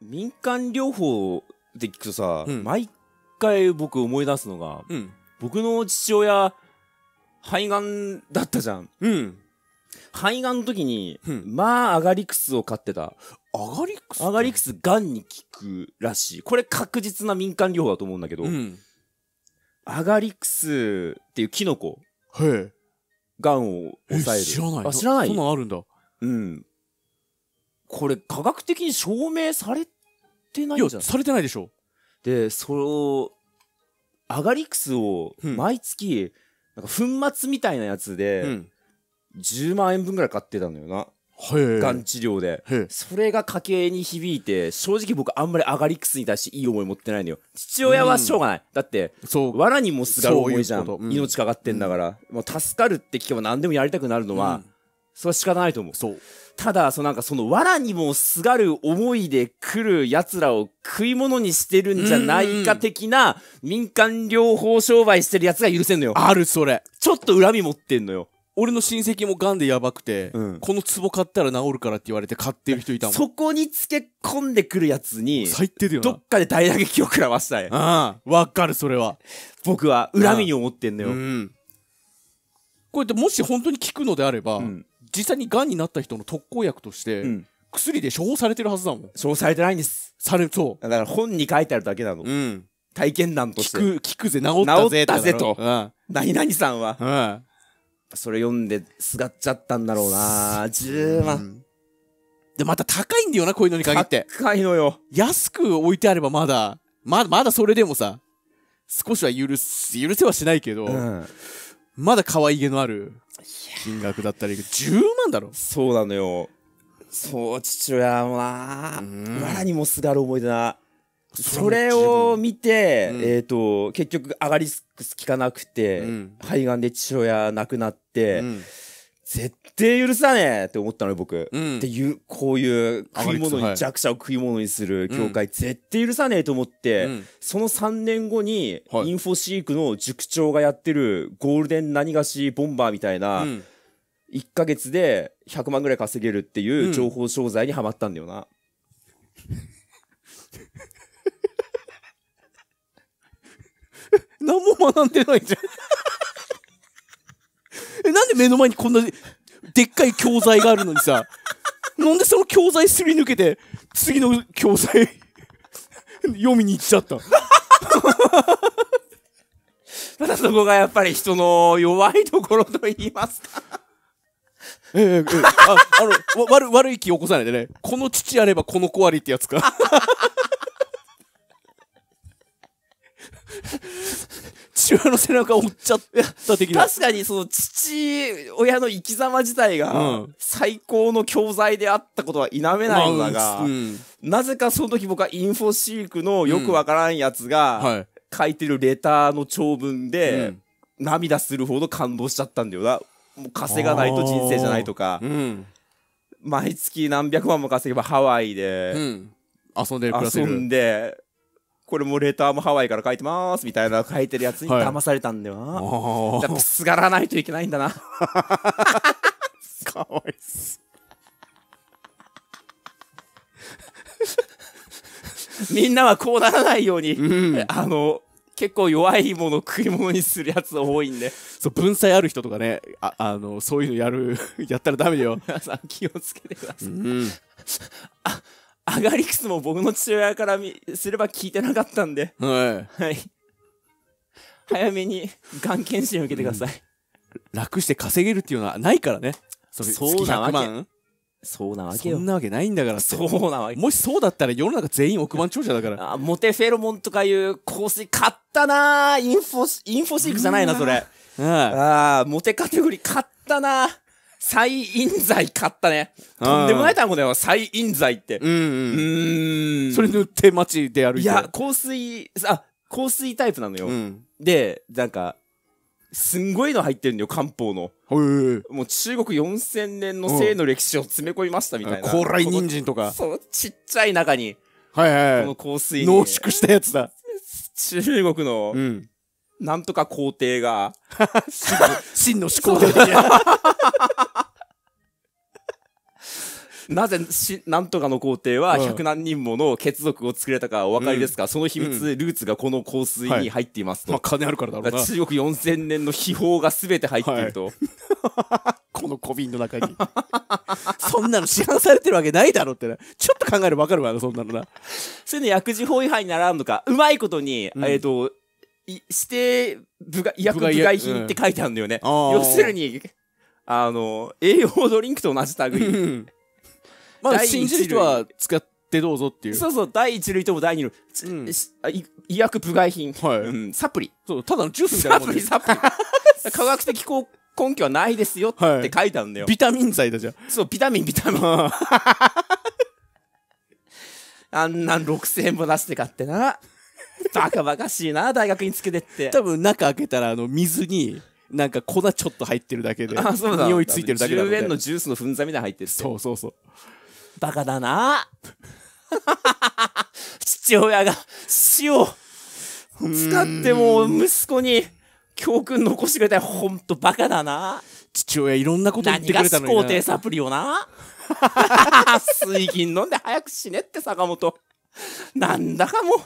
民間療法で聞くとさ、うん毎回僕思い出すのが、うん。僕の父親、肺がんだったじゃん。うん。肺がんの時に、うんまあ、アガリクスを買ってた。アガリクスアガリクス、がんに効くらしい。これ確実な民間療法だと思うんだけど、うん。アガリクスっていうキノコ、へえ。がんを抑える。え知らない。あ、知らなそんいなんあるんだ。うん。これ科学的に証明されてないんじゃないされてないでしょでそのアガリクスを毎月、なんか粉末みたいなやつで、10万円分ぐらい買ってたのよな。がん治療でそれが家計に響いて正直僕あんまりアガリクスに対していい思い持ってないのよ父親はしょうがない、うん、だってわらにもすがる思いじゃん、うん、命かかってんだから、うん、もう助かるって聞けば何でもやりたくなるのは、うんそれは仕方ないと思う。そうただ、そのなんかその藁にもすがる思いで来る奴らを食い物にしてるんじゃないか的な民間療法商売してる奴が許せんのよ。あるそれちょっと恨み持ってんのよ。俺の親戚もガンでやばくて、うんこの壺買ったら治るからって言われて買ってる人いたもんそこにつけ込んでくる奴に、最低だよどっかで大打撃を食らわしたい。うん。わかるそれは僕は恨みに思ってんのうよ。んこやってもし本当に聞くのであれば、うん実際にがんになった人の特効薬として、うん、薬で処方されてるはずだもん処方されてないんですされそうだから本に書いてあるだけなの、うん、体験談として聞く聞くぜ治ったぜ治ったぜと、うん、何々さんは、うん、それ読んですがっちゃったんだろうな10万、うん、でまた高いんだよなこういうのに限って高いのよ安く置いてあればまだままだそれでもさ少しは許す許せはしないけど、うんまだ可愛げのある金額だったり、10万だろそうなのよ。そう、父親は、わらにもすがる思いだな。それを見て、うん、えっ、と、結局アガリスクス効かなくて、うん、肺がんで父親亡くなって、うん、絶対許さねえって思ったのよ、僕。うん、っていう、こういう食い物に、弱者を食い物にする協会、絶対許さねえと思って、うん、その3年後に、はい、インフォシークの塾長がやってるゴールデン何がしボンバーみたいな、うん、1ヶ月で100万ぐらい稼げるっていう情報商材にはまったんだよな。何も学んでないじゃん目の前にこんなでっかい教材があるのにさ、なんでその教材すり抜けて、次の教材読みに行っちゃった。ただそこがやっぱり人の弱いところと言いますか。ええええ、ああの悪悪い気起こさないでねこの父あればこの子ありってやつか 父親の背中を追っちゃった的な。確かにその父親の生き様自体が最高の教材であったことは否めないんだが、なぜかその時僕はインフォシークのよくわからんやつが書いてるレターの長文で涙するほど感動しちゃったんだよな。もう稼がないと人生じゃないとか。毎月何百万も稼げばハワイで、遊んで遊んでこれもレターもハワイから書いてますみたいな書いてるやつに騙されたんだよな、はい、やっぱすがらないといけないんだなかわいっすみんなはこうならないように、うん、あの結構弱いもの食い物にするやつ多いんでそう文才ある人とかねああのそういうのやるやったらダメだよ皆さん気をつけてください、うん、あアガリクスも僕の父親からすれば聞いてなかったんで、はい。はい。早めに、がん検診を受けてください、楽して稼げるっていうのはないからね。それうなわけ。そうなわけよ。そんなわけないんだからそうなわけ。もしそうだったら世の中全員億万長者だから。あ、モテフェロモンとかいう香水買ったなインフォ、インフォシークじゃないな、それ。ああ、モテカテゴリー買ったな再印剤買ったね。とんでもない単語だよ、再印剤って。うん、うん。それ塗って街で歩いていや、香水、あ、香水タイプなのよ。うん、で、なんか、すんごいの入ってるんだよ、漢方の。もう中国4000年の生の歴史を詰め込みましたみたいな。高麗人参とか。そう、ちっちゃい中に。はいはい、はい。この香水に。濃縮したやつだ。中国の、うん、なんとか皇帝が 真の始皇帝的な。なぜし、なんとかの皇帝は100何人もの血族を作れたかお分かりですか、その秘密、ルーツがこの香水に入っていますと。まあ、金あるからだろうな。中国4000年の秘宝が全て入っていると。この小瓶の中に。そんなの市販されてるわけないだろうってな。ちょっと考えれば分かるわそんなのな。そういうの薬事法違反にならんのか。うまいことに、えっ、と、指定部が医薬部外品って書いてあるんだよね、うん、要するにあの栄養ドリンクと同じ類まあ信じる人は使ってどうぞっていうそうそう第1類とも第2類、うん、医薬部外品、はい、うん、サプリそうただのジュースみたいなもん、ね、サプリサプリ 科学的う根拠はないですよって書いてあるんだよ、はい、ビタミン剤だじゃんそうビタミンビタミン あんなん6000円も出して買ってなバカバカしいな大学につけてって多分中開けたらあの水になんか粉ちょっと入ってるだけで匂いついてるだけだ10円のジュースのふんざみで入ってるそうそうそうバカだな父親が塩、使ってもう息子に教訓残してくれたらほんとバカだな父親いろんなこと言ってくれたのにな何がサプリをな 水銀飲んで早く死ねって坂本なんだかもう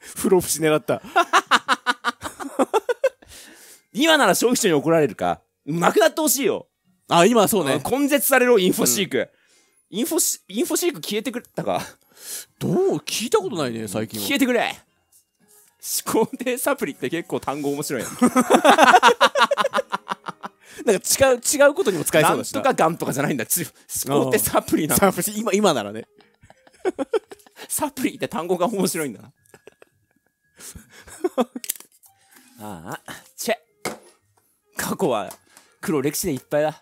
不老不死狙った。今なら消費者に怒られるか。なくなってほしいよ。あ、今そうね。根絶されろ、インフォシーク。うん、インフォシ、インフォシーク消えてくれたか。どう聞いたことないね、最近は。消えてくれ思考停サプリって結構単語面白い な。んか違う、違うことにも使えそうだしな。なんとかガンとかじゃないんだ。思考停サプリなの。今、今ならね。サプリって単語が面白いんだな ああ、チェ過去は黒歴史でいっぱいだ。